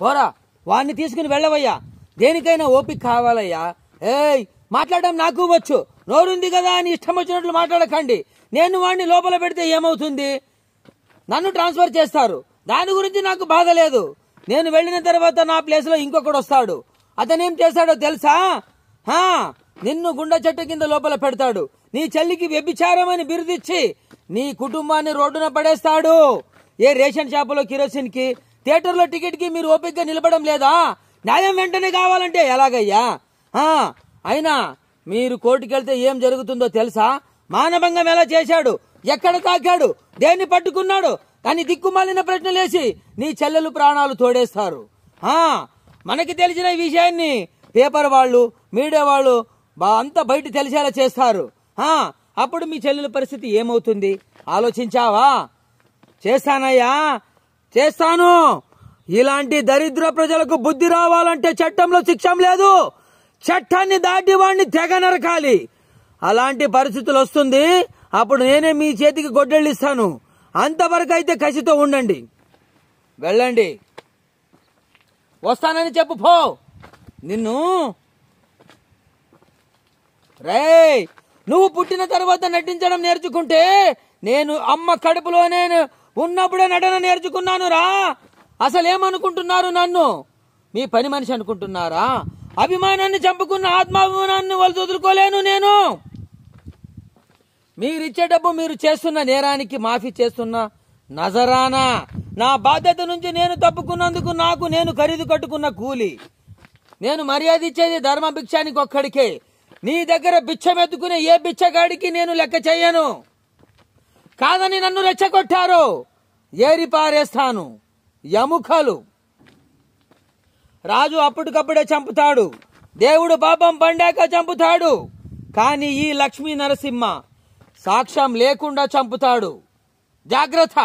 పోరా వాడిని తీసుకుని వెళ్ళవయ్యా దేనికైనా ఓపిక కావాలయ్యా ఏయ్ మాట్లాడడం నాకు వచ్చు నోరుంది కదా అని ఇష్టం వచ్చినట్లు మాట్లాడకండి నేను వాడిని లోపల పెడితే ఏమవుతుంది నన్ను ట్రాన్స్ఫర్ చేస్తారు దాని గురించి నాకు బాధ లేదు నేను వెళ్ళిన తర్వాత నా ప్లేస్లో ఇంకొకడు వస్తాడు అతనేం చేశాడో తెలుసా హా నిన్ను గుండె చెట్టు కింద లోపల పెడతాడు నీ చెల్లికి వ్యభిచారం అని బిరుదిచ్చి నీ కుటుంబాన్ని రోడ్డున పడేస్తాడు ఏ రేషన్ షాపులో కిరోసిన్కి థియేటర్లో కి మీరు ఓపిక్గా నిలబడం లేదా న్యాయం వెంటనే కావాలంటే ఎలాగయ్యా అయినా మీరు కోర్టుకెళ్తే ఏం జరుగుతుందో తెలుసా మానభంగం ఎలా చేశాడు ఎక్కడ తాకాడు దేన్ని పట్టుకున్నాడు అని దిక్కుమాలిన ప్రశ్నలేసి నీ చెల్లెలు ప్రాణాలు తోడేస్తారు మనకి తెలిసిన విషయాన్ని పేపర్ వాళ్ళు మీడియా వాళ్ళు అంతా బయట తెలిసేలా చేస్తారు అప్పుడు మీ చెల్లెల పరిస్థితి ఏమవుతుంది ఆలోచించావా చేస్తానయ్యా చేస్తాను ఇలాంటి దరిద్ర ప్రజలకు బుద్ధి రావాలంటే చట్టంలో శిక్షం లేదు చట్టాన్ని దాటి వాడిని తెగ నరకాలి అలాంటి పరిస్థితులు వస్తుంది అప్పుడు నేనే మీ చేతికి గొడ్డళ్ళు ఇస్తాను అంతవరకు అయితే కసితో ఉండండి వెళ్ళండి వస్తానని చెప్పు పో నిన్ను రే నువ్వు పుట్టిన తర్వాత నటించడం నేర్చుకుంటే నేను అమ్మ కడుపులోనే ఉన్నప్పుడే నటన నేర్చుకున్నాను రా అసలేమనుకుంటున్నారు నన్ను మీ పని మనిషి అనుకుంటున్నారా అభిమానాన్ని చంపుకున్న ఆత్మాభిమానాన్ని వాళ్ళు వదులుకోలేను నేను మీరిచ్చే డబ్బు మీరు చేస్తున్న నేరానికి మాఫీ చేస్తున్న నజరానా నా బాధ్యత నుంచి నేను తప్పుకున్నందుకు నాకు నేను ఖరీదు కట్టుకున్న కూలి నేను మర్యాద ఇచ్చేది ధర్మ భిక్షానికి ఒక్కడికే నీ దగ్గర బిచ్చమెత్తుకునే ఏ బిచ్చగాడికి నేను లెక్క చేయను కాదని నన్ను రెచ్చగొట్టారు ఏరిపారేస్తాను ఎముకలు రాజు అప్పటికప్పుడే చంపుతాడు దేవుడు పాపం పండాక చంపుతాడు కానీ ఈ లక్ష్మీ నరసింహ సాక్ష్యం లేకుండా చంపుతాడు జాగ్రత్త